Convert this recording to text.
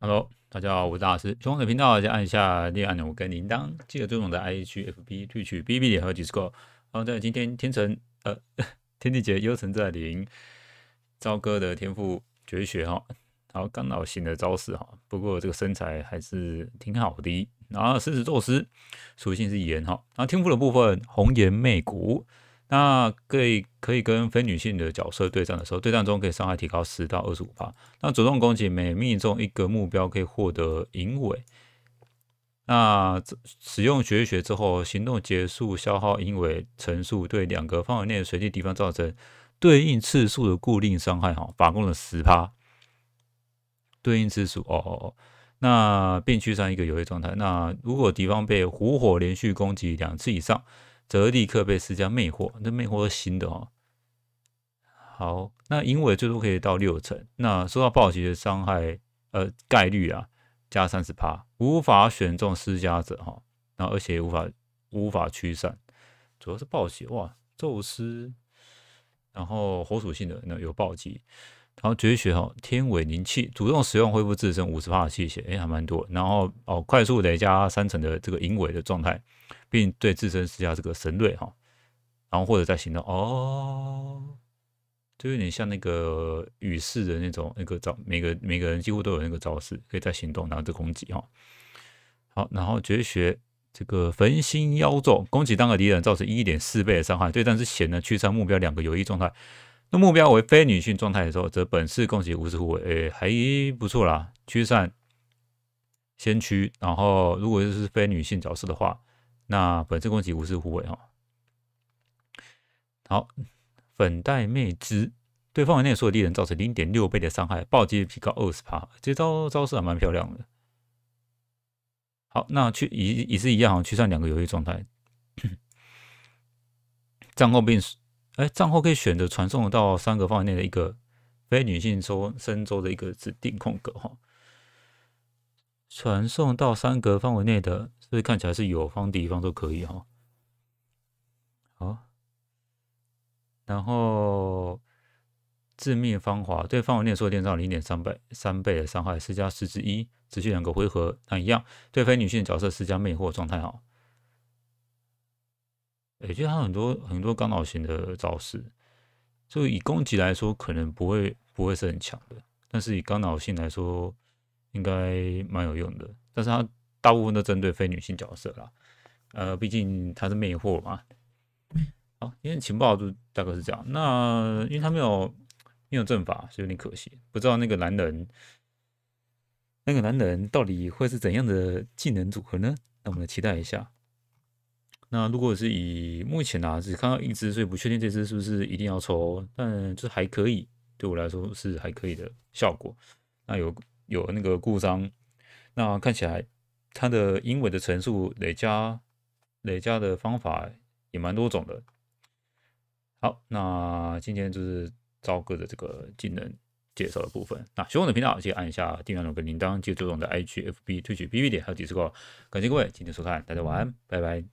Hello，大家好，我是大师，中网的频道，就按一下订阅按钮跟铃铛，记得追种的 I H F B，退去 B B 点和 Discord。好，在今天天成呃 天地劫幽城在灵朝歌的天赋绝学哈，后刚好型的招式哈，不过这个身材还是挺好的。然后狮子宙斯属性是炎哈，然后天赋的部分红颜媚骨。那可以可以跟非女性的角色对战的时候，对战中可以伤害提高十到二十五发。那主动攻击每命中一个目标可以获得银尾。那使用绝学之后，行动结束消耗银尾层数，对两个范围内的随机敌方造成对应次数的固定伤害，哈，法攻的十趴。对应次数哦哦哦。那并驱上一个游戏状态。那如果敌方被虎火连续攻击两次以上。则立刻被施加魅惑，那魅惑是新的哦。好，那银尾最多可以到六层。那受到暴击的伤害，呃，概率啊加三十趴，无法选中施加者哈，那而且无法无法驱散，主要是暴击哇，宙斯，然后火属性的那有暴击。然后绝学哈，天尾灵气主动使用恢复自身五十的气血，哎，还蛮多。然后哦，快速累加三层的这个银尾的状态，并对自身施加这个神锐哈。然后或者在行动哦，就有点像那个羽势的那种那个招，每个每个人几乎都有那个招式，可以在行动，然后这攻击哈。好，然后绝学这个焚心妖咒，攻击单个敌人造成一点四倍的伤害，对战之前呢，驱散目标两个有益状态。那目标为非女性状态的时候，则本次攻击无视护卫，诶还不错啦，驱散先驱。然后，如果是非女性角色的话，那本次攻击无视护卫哈。好，粉黛魅之对范围内所有敌人造成零点六倍的伤害，暴击提高二十帕。这招招式还蛮漂亮的。好，那去也也是一样，好驱散两个游戏状态。战后病哎，账号可以选择传送到三格范围内的一个非女性周身周的一个指定空格哈。传送到三格范围内的，所以看起来是有方敌方都可以哈。好，然后致命芳华对范围内所有电人零点三倍三倍的伤害，施加四之一持续两个回合。那一样对非女性角色施加魅惑状态哈。也就他很多很多干扰型的招式，就以攻击来说，可能不会不会是很强的，但是以干扰性来说，应该蛮有用的。但是他大部分都针对非女性角色啦，呃，毕竟他是魅惑嘛。好，因为情报就大概是这样。那因为他没有没有阵法，所以有点可惜。不知道那个男人那个男人到底会是怎样的技能组合呢？那我们来期待一下。那如果是以目前啊只看到一只，所以不确定这只是不是一定要抽，但就还可以，对我来说是还可以的效果。那有有那个故障，那看起来它的英文的陈数累加累加的方法也蛮多种的。好，那今天就是朝哥的这个技能介绍的部分。那喜欢我的频道，记得按下订阅钮跟铃铛。记得周董的 HFB 推取 BB 点还有 d i Disco。感谢各位今天收看，大家晚安，拜拜。